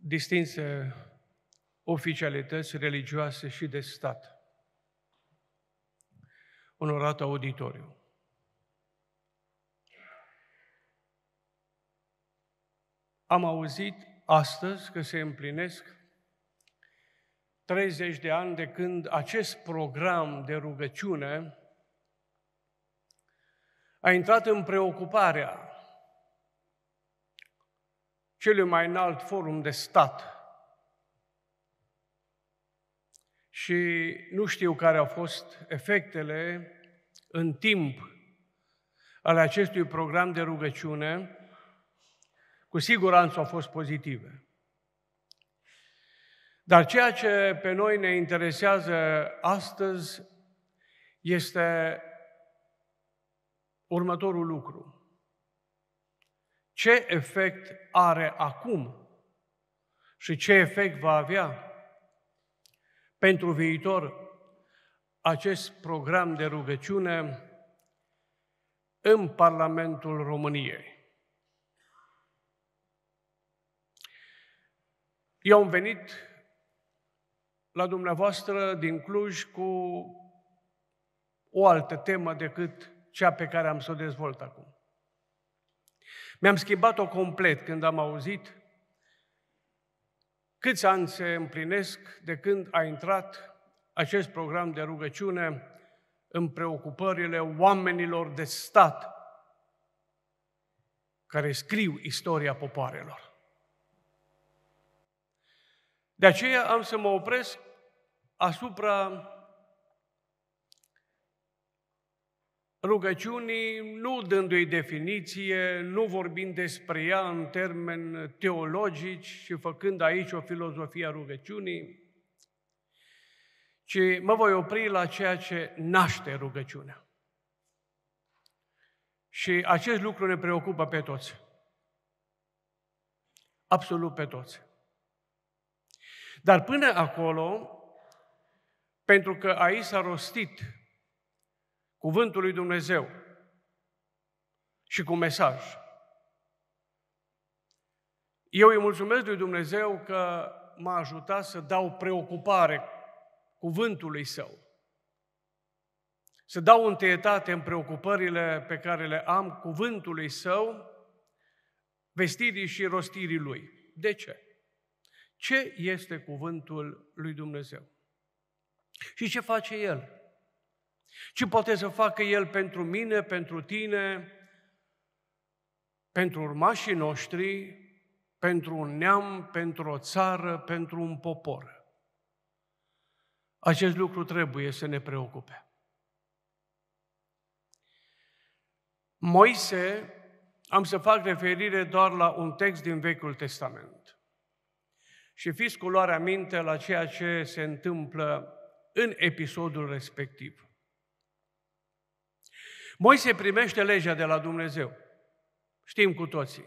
distinse oficialități religioase și de stat. Onorat auditoriu. Am auzit astăzi că se împlinesc 30 de ani de când acest program de rugăciune a intrat în preocuparea cel mai înalt forum de stat. Și nu știu care au fost efectele în timp ale acestui program de rugăciune, cu siguranță au fost pozitive. Dar ceea ce pe noi ne interesează astăzi este următorul lucru ce efect are acum și ce efect va avea pentru viitor acest program de rugăciune în Parlamentul României. Eu am venit la dumneavoastră din Cluj cu o altă temă decât cea pe care am să o dezvolt acum. Mi-am schimbat-o complet când am auzit câți ani se împlinesc de când a intrat acest program de rugăciune în preocupările oamenilor de stat care scriu istoria popoarelor. De aceea am să mă opresc asupra rugăciunii, nu dându-i definiție, nu vorbind despre ea în termeni teologici și făcând aici o filozofie a rugăciunii, ci mă voi opri la ceea ce naște rugăciunea. Și acest lucru ne preocupă pe toți. Absolut pe toți. Dar până acolo, pentru că aici s-a rostit cuvântul lui Dumnezeu și cu mesaj. Eu îi mulțumesc lui Dumnezeu că m-a ajutat să dau preocupare cuvântului său. Să dau întâietate în preocupările pe care le am cuvântului său, vestirii și rostirii lui. De ce? Ce este cuvântul lui Dumnezeu? Și ce face el? Ce poate să facă El pentru mine, pentru tine, pentru urmașii noștri, pentru un neam, pentru o țară, pentru un popor. Acest lucru trebuie să ne preocupe. Moise, am să fac referire doar la un text din Vechiul Testament. Și fiți cu luarea minte la ceea ce se întâmplă în episodul respectiv. Moise primește legea de la Dumnezeu. Știm cu toții.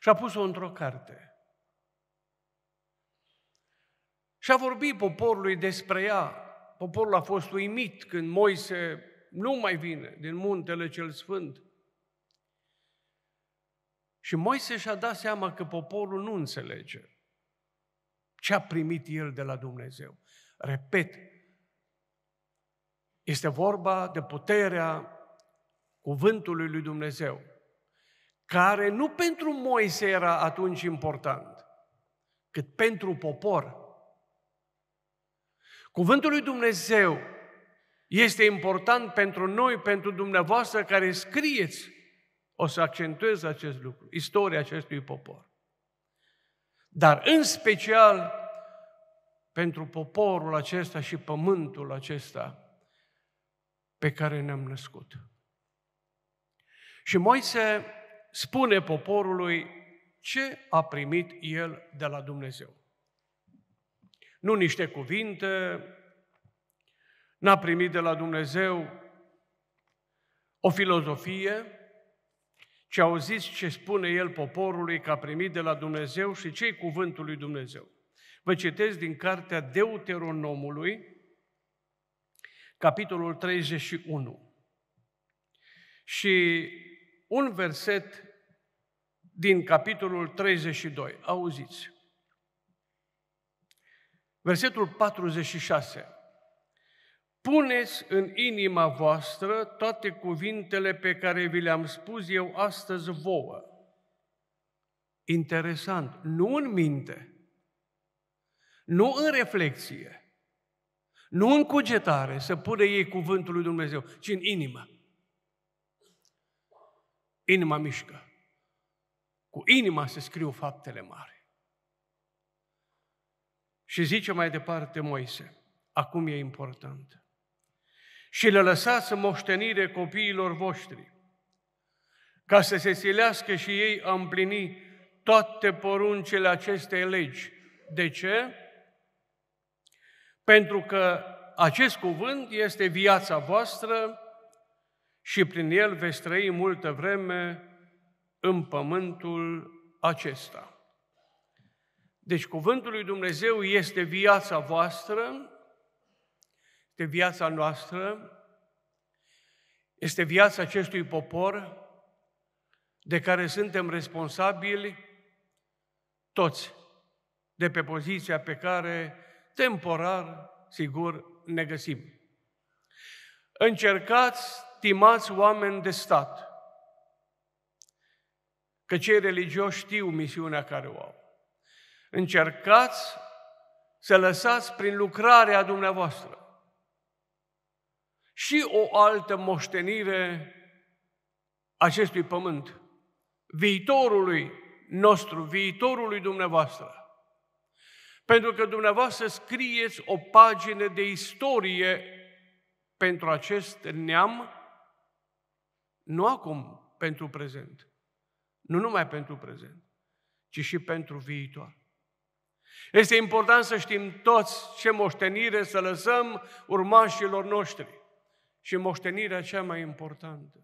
Și a pus-o într-o carte. Și a vorbit poporului despre ea. Poporul a fost uimit când Moise nu mai vine din muntele cel sfânt. Și Moise și-a dat seama că poporul nu înțelege ce a primit el de la Dumnezeu. Repet, este vorba de puterea cuvântului lui Dumnezeu, care nu pentru Moise era atunci important, cât pentru popor. Cuvântul lui Dumnezeu este important pentru noi, pentru dumneavoastră care scrieți. O să accentuez acest lucru, istoria acestui popor. Dar în special pentru poporul acesta și pământul acesta pe care ne-am născut. Și Moise spune poporului ce a primit el de la Dumnezeu. Nu niște cuvinte, n-a primit de la Dumnezeu o filozofie, ci auziți ce spune el poporului că a primit de la Dumnezeu și ce cuvântul lui Dumnezeu. Vă citesc din cartea Deuteronomului, capitolul 31. Și un verset din capitolul 32. Auziți. Versetul 46. Puneți în inima voastră toate cuvintele pe care vi le-am spus eu astăzi vouă. Interesant, nu în minte, nu în reflexie, nu în cugetare să pune ei cuvântul lui Dumnezeu, ci în inimă. Inima mișcă. Cu inima se scriu faptele mari. Și zice mai departe Moise, acum e important. Și le lăsați în moștenire copiilor voștri, ca să se silească și ei a împlini toate poruncele acestei legi. De ce? pentru că acest cuvânt este viața voastră și prin el veți trăi multă vreme în pământul acesta. Deci cuvântul lui Dumnezeu este viața voastră, este viața noastră, este viața acestui popor de care suntem responsabili toți de pe poziția pe care Temporar, sigur, ne găsim. Încercați, stimați oameni de stat, că cei religioși știu misiunea care o au. Încercați să lăsați prin lucrarea dumneavoastră și o altă moștenire acestui pământ, viitorului nostru, viitorului dumneavoastră. Pentru că dumneavoastră scrieți o pagină de istorie pentru acest neam, nu acum, pentru prezent. Nu numai pentru prezent, ci și pentru viitor. Este important să știm toți ce moștenire să lăsăm urmașilor noștri. Și moștenirea cea mai importantă,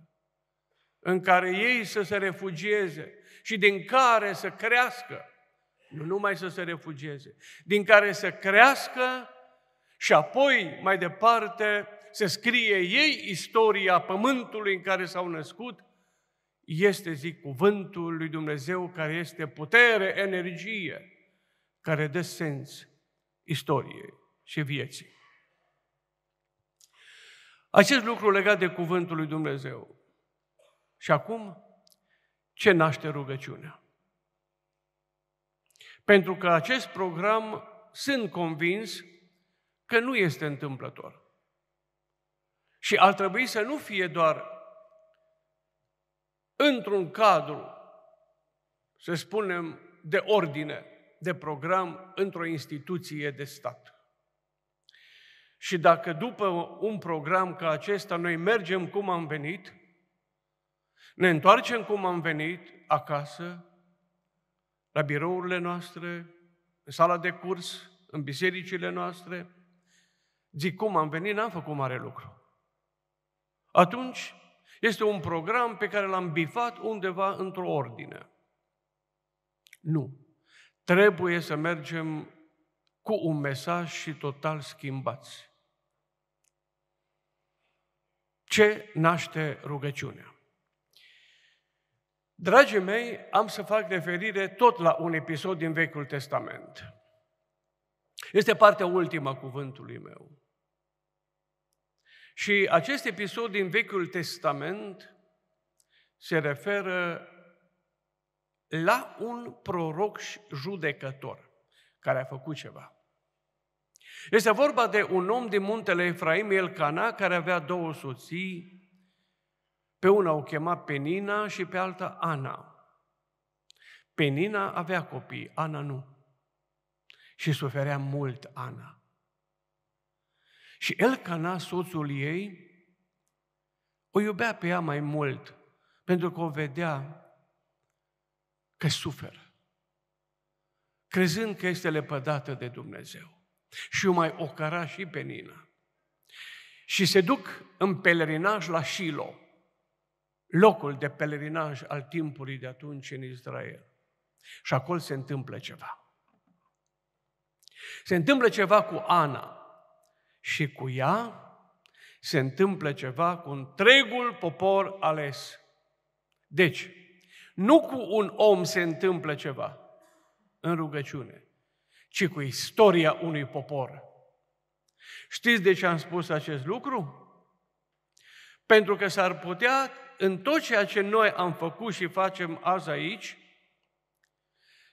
în care ei să se refugieze și din care să crească nu numai să se refugieze, din care să crească și apoi, mai departe, se scrie ei istoria pământului în care s-au născut, este, zic, cuvântul lui Dumnezeu care este putere, energie, care dă sens istoriei și vieții. Acest lucru legat de cuvântul lui Dumnezeu. Și acum, ce naște rugăciunea? Pentru că acest program, sunt convins că nu este întâmplător. Și ar trebui să nu fie doar într-un cadru, să spunem, de ordine, de program, într-o instituție de stat. Și dacă după un program ca acesta noi mergem cum am venit, ne întoarcem cum am venit acasă, la birourile noastre, în sala de curs, în bisericile noastre. Zic, cum am venit, n-am făcut mare lucru. Atunci, este un program pe care l-am bifat undeva într-o ordine. Nu. Trebuie să mergem cu un mesaj și total schimbați. Ce naște rugăciunea? Dragii mei, am să fac referire tot la un episod din Vechiul Testament. Este partea ultimă cuvântului meu. Și acest episod din Vechiul Testament se referă la un proroc judecător care a făcut ceva. Este vorba de un om din muntele Efraim, el Cana, care avea două soții pe una o chema Penina și pe alta Ana. Penina avea copii, Ana nu. Și suferea mult Ana. Și Elcana, soțul ei, o iubea pe ea mai mult, pentru că o vedea că suferă, crezând că este lepădată de Dumnezeu. Și o mai ocăra și pe Nina. Și se duc în pelerinaj la Shiloh, locul de pelerinaj al timpului de atunci în Israel. Și acolo se întâmplă ceva. Se întâmplă ceva cu Ana și cu ea se întâmplă ceva cu întregul popor ales. Deci, nu cu un om se întâmplă ceva în rugăciune, ci cu istoria unui popor. Știți de ce am spus acest lucru? Pentru că s-ar putea, în tot ceea ce noi am făcut și facem azi aici,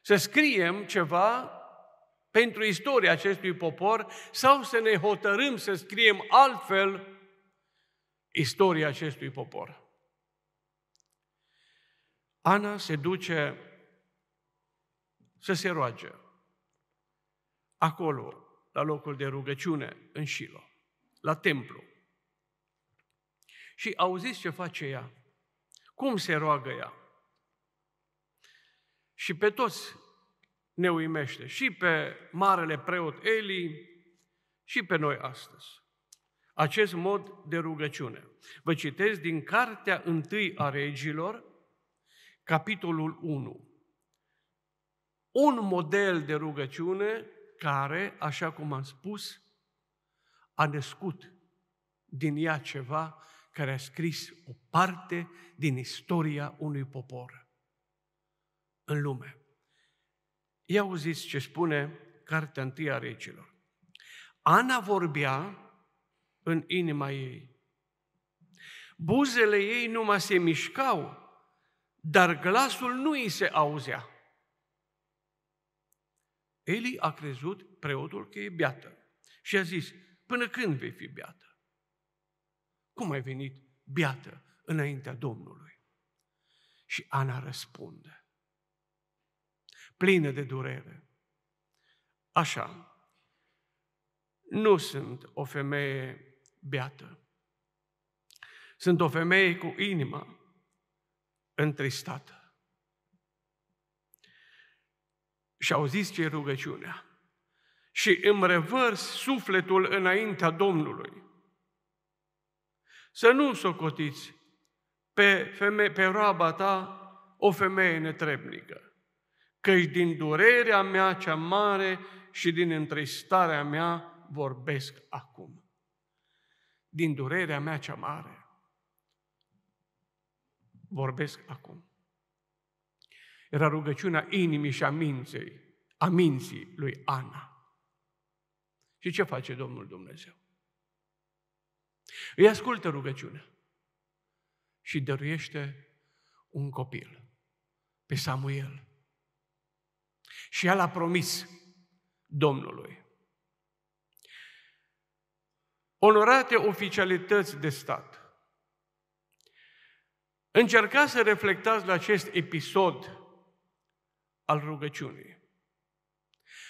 să scriem ceva pentru istoria acestui popor sau să ne hotărâm să scriem altfel istoria acestui popor. Ana se duce să se roage acolo, la locul de rugăciune, în Șilo, la templu. Și auziți ce face ea. Cum se roagă ea? Și pe toți ne uimește, și pe marele preot Eli, și pe noi astăzi. Acest mod de rugăciune. Vă citesc din Cartea întâi a Regilor, capitolul 1. Un model de rugăciune care, așa cum am spus, a născut din ea ceva care a scris o parte din istoria unui popor în lume. Ia auziți ce spune Cartea Întâi a Regilor. Ana vorbea în inima ei. Buzele ei numai se mișcau, dar glasul nu îi se auzea. Eli a crezut preotul că e beată și a zis, până când vei fi beată? Cum ai venit biată înaintea Domnului? Și Ana răspunde, plină de durere. Așa, nu sunt o femeie beată. Sunt o femeie cu inima întristată. Și au zis ce rugăciunea. Și îmi revărs sufletul înaintea Domnului. Să nu socotiți pe, feme- pe roaba ta o femeie netrebnică, căci din durerea mea cea mare și din întristarea mea vorbesc acum. Din durerea mea cea mare vorbesc acum. Era rugăciunea inimii și a minței, a minții lui Ana. Și ce face Domnul Dumnezeu? Îi ascultă rugăciunea și dăruiește un copil pe Samuel. Și el a promis Domnului. Onorate oficialități de stat, Încercați să reflectați la acest episod al rugăciunii.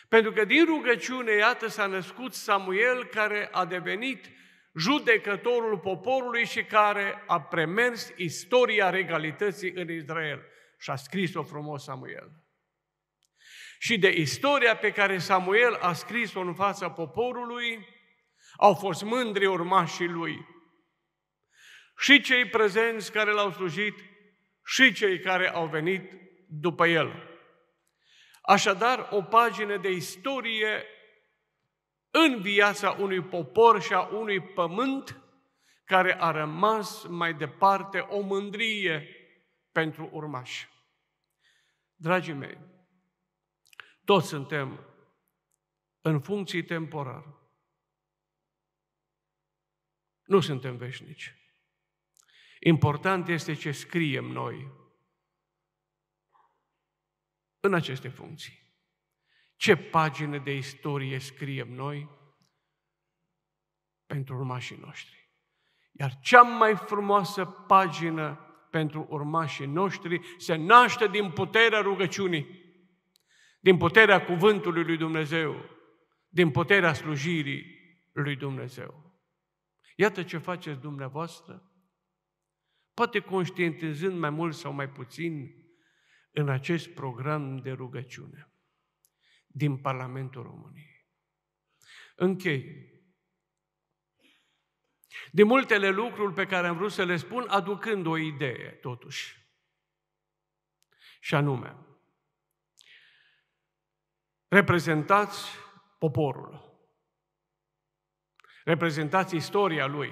Pentru că din rugăciune, iată, s-a născut Samuel care a devenit judecătorul poporului și care a premers istoria regalității în Israel. Și a scris-o frumos Samuel. Și de istoria pe care Samuel a scris-o în fața poporului, au fost mândri urmașii lui. Și cei prezenți care l-au slujit, și cei care au venit după el. Așadar, o pagină de istorie în viața unui popor și a unui pământ care a rămas mai departe o mândrie pentru urmași. Dragii mei, toți suntem în funcții temporare. Nu suntem veșnici. Important este ce scriem noi în aceste funcții. Ce pagină de istorie scriem noi pentru urmașii noștri? Iar cea mai frumoasă pagină pentru urmașii noștri se naște din puterea rugăciunii, din puterea cuvântului lui Dumnezeu, din puterea slujirii lui Dumnezeu. Iată ce faceți dumneavoastră, poate conștientizând mai mult sau mai puțin în acest program de rugăciune din Parlamentul României. Închei. De multele lucruri pe care am vrut să le spun, aducând o idee, totuși. Și anume, reprezentați poporul, reprezentați istoria lui,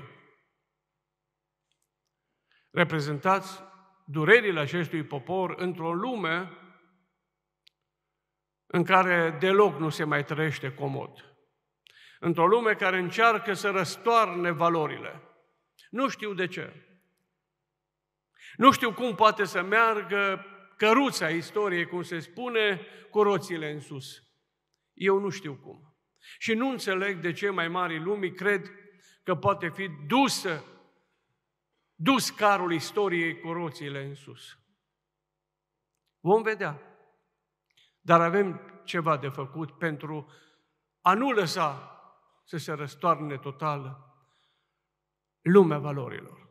reprezentați durerile acestui popor într-o lume în care deloc nu se mai trăiește comod. Într-o lume care încearcă să răstoarne valorile. Nu știu de ce. Nu știu cum poate să meargă căruța istoriei, cum se spune, cu roțile în sus. Eu nu știu cum. Și nu înțeleg de ce mai mari lumii cred că poate fi dusă, dus carul istoriei cu roțile în sus. Vom vedea. Dar avem ceva de făcut pentru a nu lăsa să se răstoarne total lumea valorilor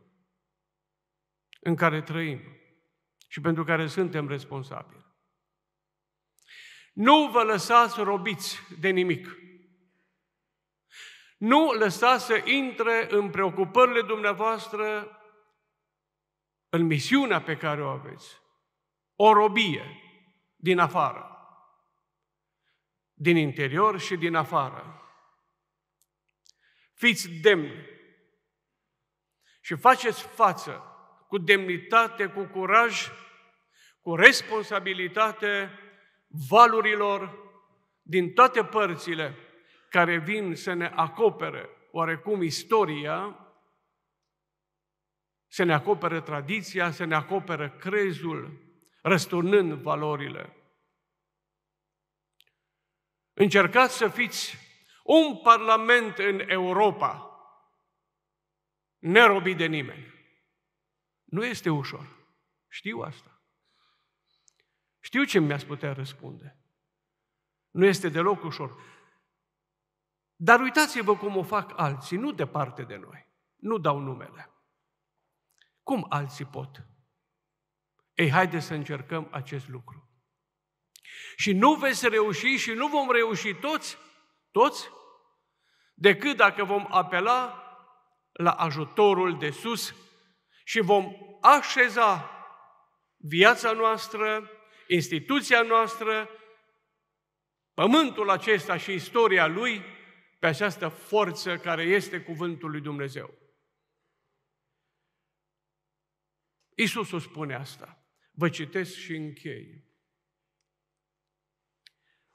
în care trăim și pentru care suntem responsabili. Nu vă lăsați robiți de nimic. Nu lăsați să intre în preocupările dumneavoastră, în misiunea pe care o aveți, o robie din afară din interior și din afară. Fiți demni și faceți față cu demnitate, cu curaj, cu responsabilitate valurilor din toate părțile care vin să ne acopere oarecum istoria, să ne acopere tradiția, să ne acopere crezul, răsturnând valorile. Încercați să fiți un parlament în Europa, nerobit de nimeni. Nu este ușor. Știu asta. Știu ce mi-ați putea răspunde. Nu este deloc ușor. Dar uitați-vă cum o fac alții, nu departe de noi. Nu dau numele. Cum alții pot? Ei, haideți să încercăm acest lucru. Și nu veți reuși și nu vom reuși toți, toți, decât dacă vom apela la ajutorul de sus și vom așeza viața noastră, instituția noastră, pământul acesta și istoria lui pe această forță care este cuvântul lui Dumnezeu. Isus o spune asta. Vă citesc și închei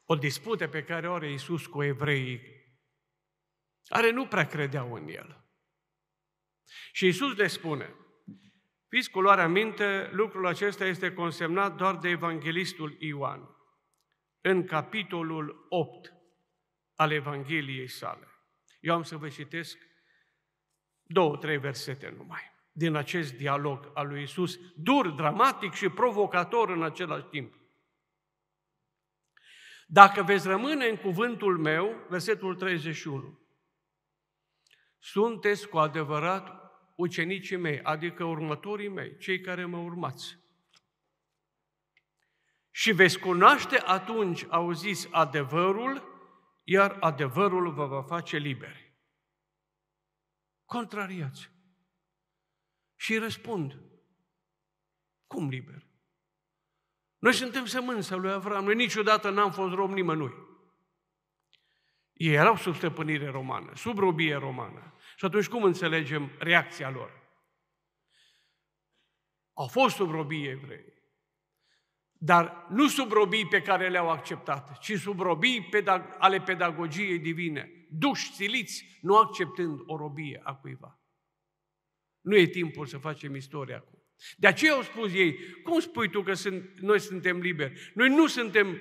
o dispută pe care o are Iisus cu evreii, care nu prea credeau în el. Și Iisus le spune, fiți cu luarea minte, lucrul acesta este consemnat doar de evanghelistul Ioan, în capitolul 8 al Evangheliei sale. Eu am să vă citesc două, trei versete numai din acest dialog al lui Isus, dur, dramatic și provocator în același timp. Dacă veți rămâne în cuvântul meu, versetul 31, sunteți cu adevărat ucenicii mei, adică următorii mei, cei care mă urmați. Și veți cunoaște atunci, auziți, adevărul, iar adevărul vă va face liberi. Contrariați. Și răspund. Cum liber? Noi suntem sămânța lui Avram, noi niciodată n-am fost rob nimănui. Ei erau sub stăpânire romană, sub robie romană. Și atunci cum înțelegem reacția lor? Au fost sub robie evrei, dar nu sub robii pe care le-au acceptat, ci sub robii pedag- ale pedagogiei divine, duși, siliți, nu acceptând o robie a cuiva. Nu e timpul să facem istoria acum. De aceea au spus ei, cum spui tu că sunt, noi suntem liberi? Noi nu suntem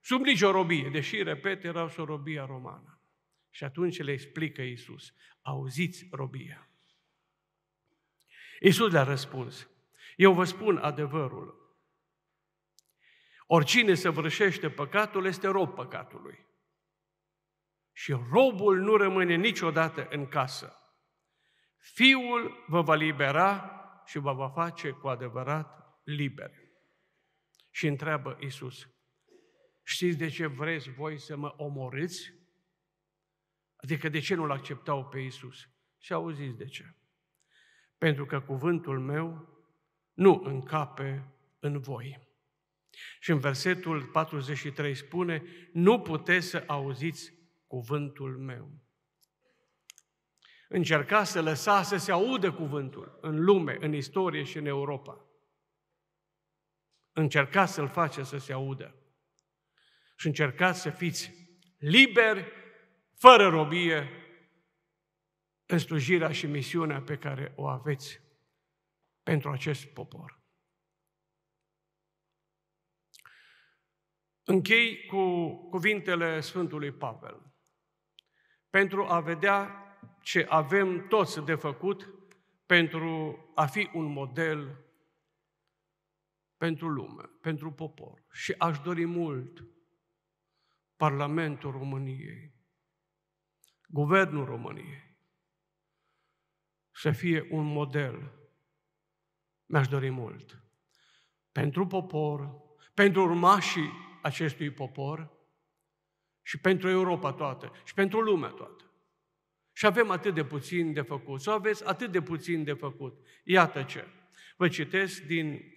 sub nicio robie, deși, repet, erau sub robia romană. Și atunci le explică Iisus, auziți robia. Iisus le-a răspuns, eu vă spun adevărul. Oricine săvârșește păcatul este rob păcatului. Și robul nu rămâne niciodată în casă. Fiul vă va libera și vă va face cu adevărat liber. Și întreabă Isus, știți de ce vreți voi să mă omorâți? Adică de ce nu-L acceptau pe Isus? Și auziți de ce. Pentru că cuvântul meu nu încape în voi. Și în versetul 43 spune, nu puteți să auziți cuvântul meu încerca să lăsa să se audă cuvântul în lume, în istorie și în Europa. Încerca să-l face să se audă. Și încerca să fiți liberi, fără robie, în slujirea și misiunea pe care o aveți pentru acest popor. Închei cu cuvintele Sfântului Pavel. Pentru a vedea ce avem toți de făcut pentru a fi un model pentru lume, pentru popor. Și aș dori mult Parlamentul României, Guvernul României, să fie un model. Mi-aș dori mult. Pentru popor, pentru urmașii acestui popor și pentru Europa toată și pentru lumea toată și avem atât de puțin de făcut, sau aveți atât de puțin de făcut. Iată ce. Vă citesc din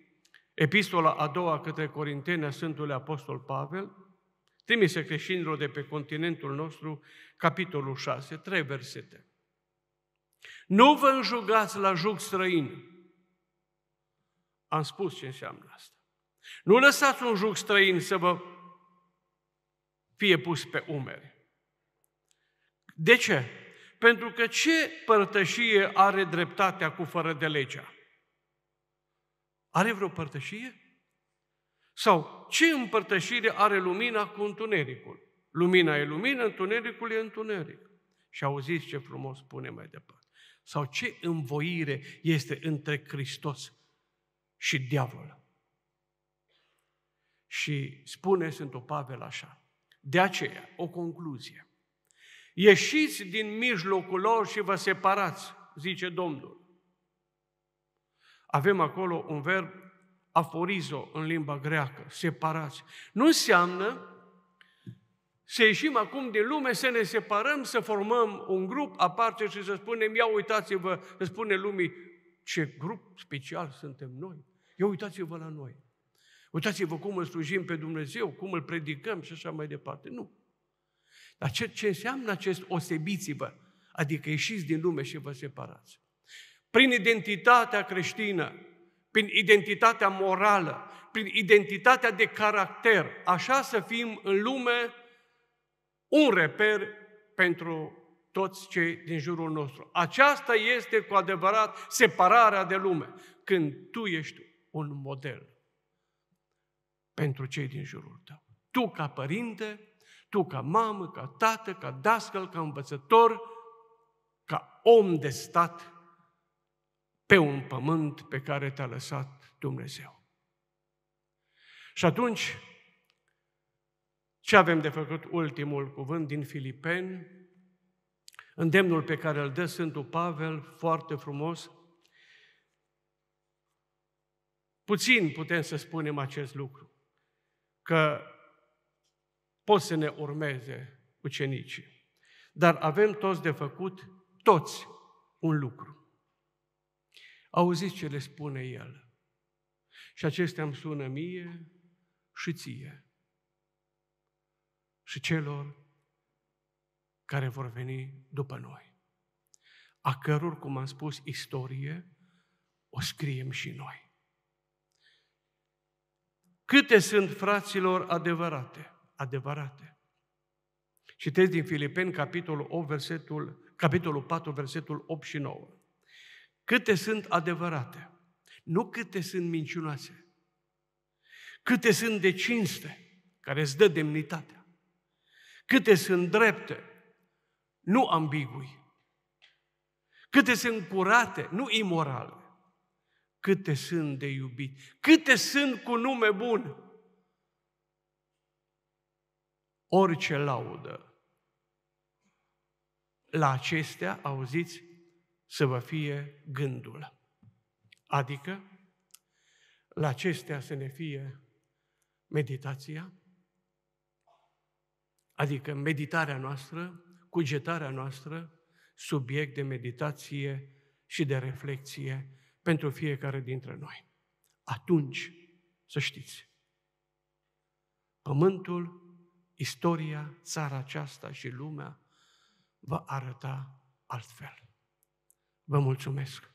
epistola a doua către Corinteni a Sfântului Apostol Pavel, trimise creștinilor de pe continentul nostru, capitolul 6, trei versete. Nu vă înjugați la jug străin. Am spus ce înseamnă asta. Nu lăsați un jug străin să vă fie pus pe umeri. De ce? Pentru că ce părtășie are dreptatea cu fără de legea? Are vreo părtășie? Sau ce împărtășire are lumina cu întunericul? Lumina e lumină, întunericul e întuneric. Și auziți ce frumos spune mai departe. Sau ce învoire este între Hristos și diavol? Și spune Sfântul Pavel așa. De aceea, o concluzie. Ieșiți din mijlocul lor și vă separați, zice Domnul. Avem acolo un verb aforizo în limba greacă, separați. Nu înseamnă să ieșim acum din lume, să ne separăm, să formăm un grup aparte și să spunem, ia uitați-vă, să spune lumii, ce grup special suntem noi. Ia uitați-vă la noi. Uitați-vă cum îl slujim pe Dumnezeu, cum îl predicăm și așa mai departe. Nu. Dar ce, ce înseamnă acest osebiți-vă? Adică ieșiți din lume și vă separați. Prin identitatea creștină, prin identitatea morală, prin identitatea de caracter, așa să fim în lume un reper pentru toți cei din jurul nostru. Aceasta este cu adevărat separarea de lume, când tu ești un model pentru cei din jurul tău. Tu ca părinte, tu ca mamă, ca tată, ca dascăl, ca învățător, ca om de stat, pe un pământ pe care te-a lăsat Dumnezeu. Și atunci, ce avem de făcut? Ultimul cuvânt din Filipeni, îndemnul pe care îl dă Sfântul Pavel, foarte frumos. Puțin putem să spunem acest lucru, că pot să ne urmeze ucenicii. Dar avem toți de făcut, toți, un lucru. Auziți ce le spune El. Și acestea îmi sună mie și ție. Și celor care vor veni după noi. A căror, cum am spus, istorie o scriem și noi. Câte sunt fraților adevărate? adevărate. Citesc din Filipeni, capitolul, 8, versetul, capitolul 4, versetul 8 și 9. Câte sunt adevărate, nu câte sunt minciunoase, câte sunt de cinste, care îți dă demnitatea, câte sunt drepte, nu ambigui, câte sunt curate, nu imorale, câte sunt de iubit, câte sunt cu nume bun, orice laudă. La acestea, auziți, să vă fie gândul. Adică, la acestea să ne fie meditația, adică meditarea noastră, cugetarea noastră, subiect de meditație și de reflexie pentru fiecare dintre noi. Atunci, să știți, pământul istoria, țara aceasta și lumea va arăta altfel. Vă mulțumesc!